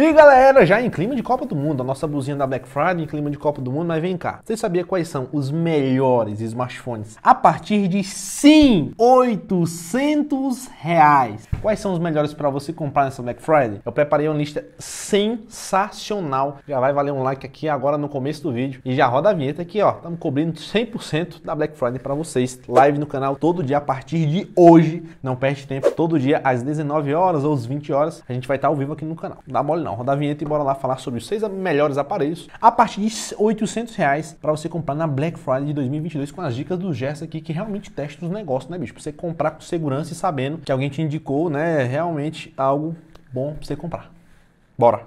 E galera, já em clima de Copa do Mundo, a nossa blusinha da Black Friday em clima de Copa do Mundo, mas vem cá. Você sabia quais são os melhores smartphones a partir de sim 800 reais? Quais são os melhores para você comprar nessa Black Friday? Eu preparei uma lista sensacional. Já vai valer um like aqui agora no começo do vídeo e já roda a vinheta aqui, ó. Estamos cobrindo 100% da Black Friday para vocês. Live no canal todo dia a partir de hoje. Não perde tempo. Todo dia às 19 horas ou às 20 horas a gente vai estar tá ao vivo aqui no canal. Dá mole não não. Roda a vinheta e bora lá falar sobre os seis melhores aparelhos a partir de 800 reais para você comprar na Black Friday de 2022 com as dicas do Gerson aqui que realmente testa os negócios, né, bicho? Pra você comprar com segurança e sabendo que alguém te indicou, né, realmente tá algo bom pra você comprar. Bora!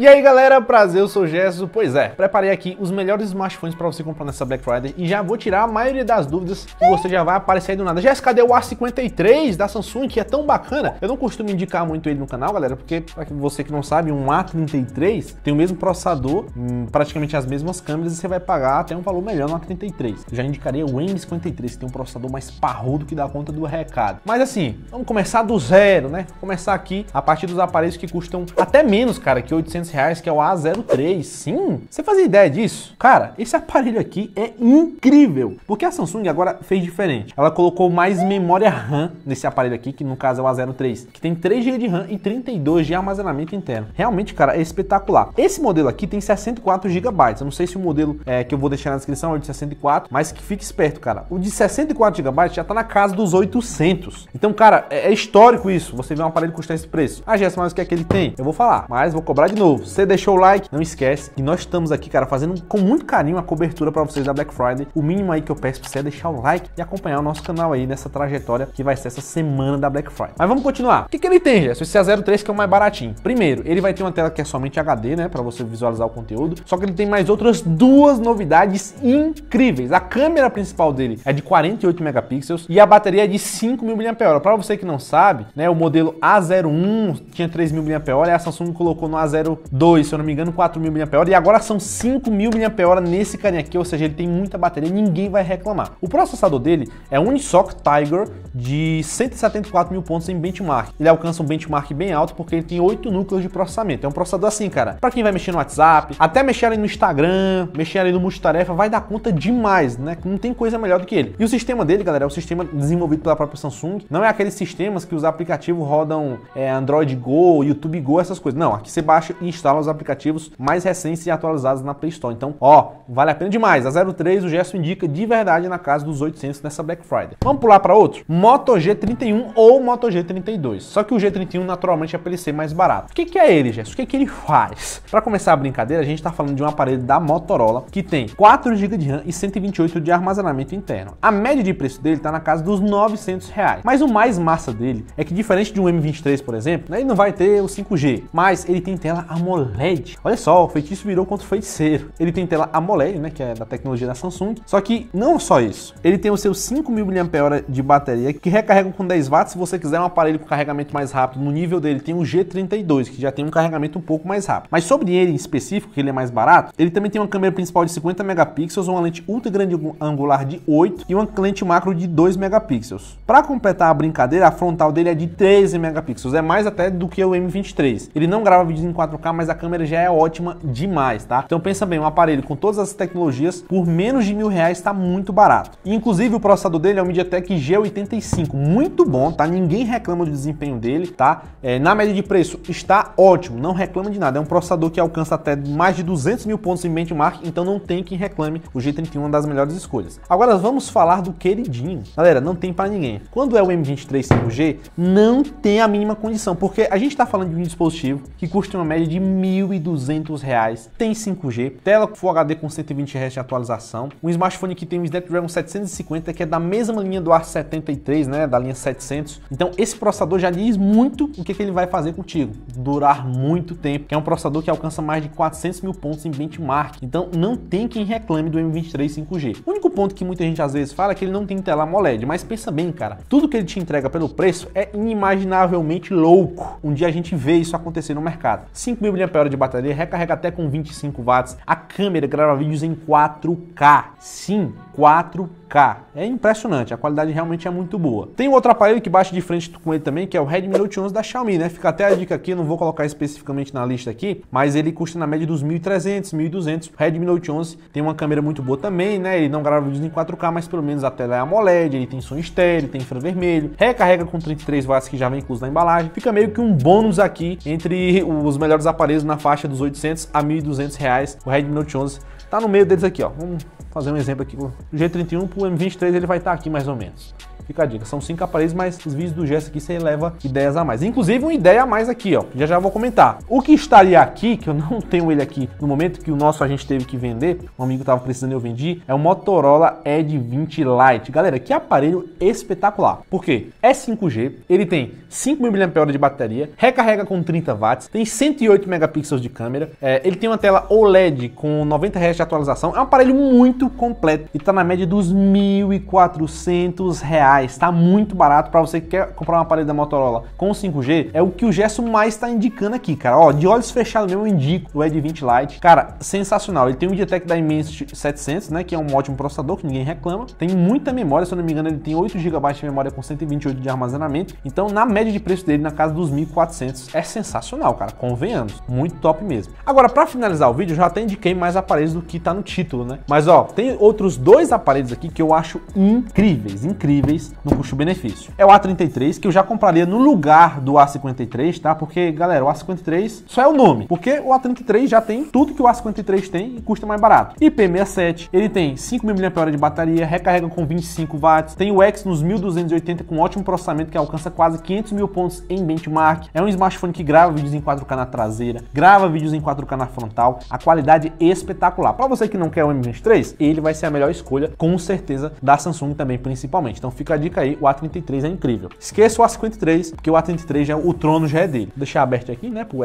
E aí galera, prazer, eu sou o Pois é, preparei aqui os melhores smartphones para você comprar nessa Black Friday e já vou tirar a maioria das dúvidas que você já vai aparecer aí do nada. Gesso, cadê o A53 da Samsung que é tão bacana? Eu não costumo indicar muito ele no canal, galera, porque para você que não sabe, um A33 tem o mesmo processador, hum, praticamente as mesmas câmeras e você vai pagar até um valor melhor no A33. Eu já indicaria o M53, que tem um processador mais parrudo que dá conta do recado. Mas assim, vamos começar do zero, né? Começar aqui a partir dos aparelhos que custam até menos, cara, que 800 300 reais, que é o A03. Sim, você fazia ideia disso? Cara, esse aparelho aqui é incrível, porque a Samsung agora fez diferente. Ela colocou mais memória RAM nesse aparelho aqui, que no caso é o A03, que tem 3 GB de RAM e 32 de armazenamento interno. Realmente, cara, é espetacular. Esse modelo aqui tem 64 GB. Eu não sei se o modelo é, que eu vou deixar na descrição é de 64, mas que fique esperto, cara. O de 64 GB já tá na casa dos 800. Então, cara, é, é histórico isso. Você vê um aparelho custar esse preço. Ah, Gerson, mas o que é que ele tem? Eu vou falar, mas vou cobrar de novo novo, você deixou o like, não esquece que nós estamos aqui, cara, fazendo com muito carinho a cobertura para vocês da Black Friday. O mínimo aí que eu peço pra você é deixar o like e acompanhar o nosso canal aí nessa trajetória que vai ser essa semana da Black Friday. Mas vamos continuar. O que, que ele tem, Gerson? Esse A03 que é o mais baratinho. Primeiro, ele vai ter uma tela que é somente HD, né, para você visualizar o conteúdo. Só que ele tem mais outras duas novidades incríveis. A câmera principal dele é de 48 megapixels e a bateria é de 5.000 mAh. Para você que não sabe, né, o modelo A01 tinha 3.000 mAh e a Samsung colocou no A0 2, se eu não me engano, 4 mil mAh, e agora são 5 mil mAh nesse carinha aqui, ou seja, ele tem muita bateria, ninguém vai reclamar. O processador dele é Unisoc Tiger de 174 mil pontos em benchmark. Ele alcança um benchmark bem alto porque ele tem 8 núcleos de processamento. É um processador assim, cara, para quem vai mexer no WhatsApp, até mexer ali no Instagram, mexer ali no multitarefa, vai dar conta demais, né? Não tem coisa melhor do que ele. E o sistema dele, galera, é um sistema desenvolvido pela própria Samsung, não é aqueles sistemas que os aplicativos rodam é, Android Go, YouTube Go, essas coisas. Não, aqui você baixa e instala os aplicativos mais recentes e atualizados na Play Store. Então, ó, vale a pena demais. A 03 o gesto indica de verdade na casa dos 800 nessa Black Friday. Vamos pular para outro? Moto G31 ou Moto G32. Só que o G31 naturalmente é para ele ser mais barato. O que, que é ele, Gesso? O que, que ele faz? Para começar a brincadeira, a gente está falando de um aparelho da Motorola que tem 4 GB de RAM e 128 de armazenamento interno. A média de preço dele está na casa dos 900 reais. Mas o mais massa dele é que diferente de um M23, por exemplo, né, ele não vai ter o 5G, mas ele tem tela AMOLED AMOLED. Olha só, o feitiço virou contra o feiticeiro. Ele tem tela AMOLED, né, que é da tecnologia da Samsung. Só que não só isso. Ele tem os seus 5.000 mAh de bateria que recarregam com 10 watts. Se você quiser um aparelho com carregamento mais rápido, no nível dele tem o G32, que já tem um carregamento um pouco mais rápido. Mas sobre ele em específico, que ele é mais barato, ele também tem uma câmera principal de 50 megapixels, uma lente ultra grande angular de 8 e uma lente macro de 2 megapixels. Para completar a brincadeira, a frontal dele é de 13 megapixels, é mais até do que o M23. Ele não grava vídeos em 4K, mas a câmera já é ótima demais, tá? Então pensa bem, um aparelho com todas as tecnologias por menos de mil reais está muito barato. E, inclusive o processador dele é o MediaTek G85, muito bom, tá? Ninguém reclama do desempenho dele, tá? É, na média de preço está ótimo, não reclama de nada. É um processador que alcança até mais de 200 mil pontos em benchmark, então não tem quem reclame. O G31 é uma das melhores escolhas. Agora vamos falar do queridinho. Galera, não tem para ninguém. Quando é o M23 5G, não tem a mínima condição, porque a gente está falando de um dispositivo que custa uma média de de R$ 1.200. Tem 5G, tela Full HD com 120 Hz de atualização, um smartphone que tem um Snapdragon 750 que é da mesma linha do A73, né, da linha 700. Então esse processador já diz muito o que, que ele vai fazer contigo, durar muito tempo, que é um processador que alcança mais de 400 mil pontos em benchmark. Então não tem quem reclame do M23 5G. O único ponto que muita gente às vezes fala é que ele não tem tela AMOLED, mas pensa bem, cara, tudo que ele te entrega pelo preço é inimaginavelmente louco. Um dia a gente vê isso acontecer no mercado. 5 mAh de bateria, recarrega até com 25 watts. A câmera grava vídeos em 4K. Sim, 4K. K. É impressionante, a qualidade realmente é muito boa. Tem outro aparelho que bate de frente com ele também, que é o Redmi Note 11 da Xiaomi, né? Fica até a dica aqui, não vou colocar especificamente na lista aqui, mas ele custa na média dos 1.300, 1.200. Redmi Note 11 tem uma câmera muito boa também, né? Ele não grava vídeos em 4K, mas pelo menos a tela é AMOLED, ele tem som estéreo, tem infravermelho, recarrega com 33 watts que já vem incluso na embalagem. Fica meio que um bônus aqui entre os melhores aparelhos na faixa dos 800 a 1.200 reais, o Redmi Note 11 Tá no meio deles aqui, ó. Vamos fazer um exemplo aqui. O G31 para o M23 ele vai estar tá aqui mais ou menos. Fica a dica. São cinco aparelhos, mas os vídeos do Gesso aqui você leva ideias a mais. Inclusive, uma ideia a mais aqui, ó. Já já vou comentar. O que estaria aqui, que eu não tenho ele aqui no momento que o nosso a gente teve que vender, um amigo tava precisando eu vendi, é o Motorola Edge 20 Lite. Galera, que aparelho espetacular. Por quê? É 5G, ele tem 5.000 mAh de bateria, recarrega com 30 watts, tem 108 megapixels de câmera, é, ele tem uma tela OLED com 90 Hz de atualização. É um aparelho muito completo e tá na média dos R$ 1.400 reais. Tá muito barato para você que quer comprar um aparelho da Motorola com 5G. É o que o Gesso mais está indicando aqui, cara. Ó, de olhos fechados mesmo, eu indico o Ed 20 Lite. Cara, sensacional. Ele tem o MediaTek da Dimensity 700, né? Que é um ótimo processador que ninguém reclama. Tem muita memória, se eu não me engano, ele tem 8 GB de memória com 128 de armazenamento. Então, na média de preço dele, na casa dos 1.400, é sensacional, cara. Convenhamos. Muito top mesmo. Agora, para finalizar o vídeo, já até indiquei mais aparelhos do que tá no título, né? Mas ó, tem outros dois aparelhos aqui que eu acho incríveis, incríveis no custo-benefício. É o A33 que eu já compraria no lugar do A53, tá? Porque, galera, o A53 só é o nome, porque o A33 já tem tudo que o A53 tem e custa mais barato. IP67, ele tem 5.000 mAh de bateria, recarrega com 25 watts, tem o X nos 1280 com ótimo processamento que alcança quase 500 mil pontos em benchmark. É um smartphone que grava vídeos em 4K na traseira, grava vídeos em 4K na frontal, a qualidade é espetacular. Para você que não quer o M23, ele vai ser a melhor escolha, com certeza, da Samsung também, principalmente. Então fica dica aí, o A33 é incrível. Esqueça o A53, porque o A33 já, o trono já é dele. Vou deixar aberto aqui, né, pro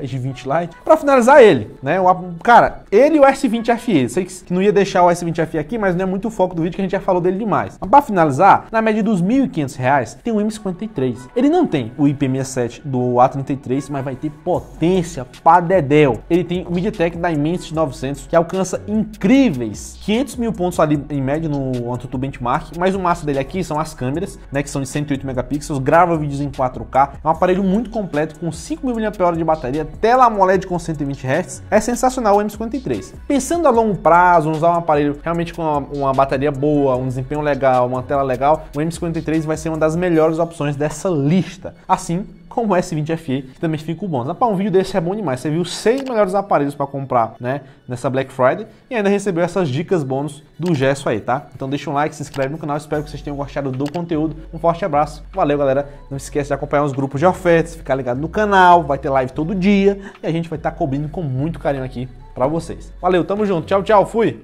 S20 Lite. Pra finalizar ele, né, o, cara, ele e o S20 FE. Sei que não ia deixar o S20 FE aqui, mas não é muito o foco do vídeo que a gente já falou dele demais. Mas pra finalizar, na média dos R$ 1.500 tem o M53. Ele não tem o IP67 do A33, mas vai ter potência pra dedéu. Ele tem o MediaTek Dimensity 900, que alcança incríveis 500 mil pontos ali em média no AnTuTu Benchmark, mas o máximo dele aqui são as câmeras, né, que são de 108 megapixels, grava vídeos em 4K, é um aparelho muito completo com 5.000 mAh de bateria, tela AMOLED com 120 Hz, é sensacional o M53. Pensando a longo prazo, usar um aparelho realmente com uma, uma bateria boa, um desempenho legal, uma tela legal, o M53 vai ser uma das melhores opções dessa lista. Assim, como o S20 FE, que também o bônus. Rapaz, ah, um vídeo desse é bom demais. Você viu seis melhores aparelhos para comprar, né, nessa Black Friday e ainda recebeu essas dicas bônus do Gesso aí, tá? Então deixa um like, se inscreve no canal, espero que vocês tenham gostado do conteúdo. Um forte abraço. Valeu, galera. Não esquece de acompanhar os grupos de ofertas, ficar ligado no canal, vai ter live todo dia e a gente vai estar tá cobrindo com muito carinho aqui para vocês. Valeu, tamo junto. Tchau, tchau. Fui.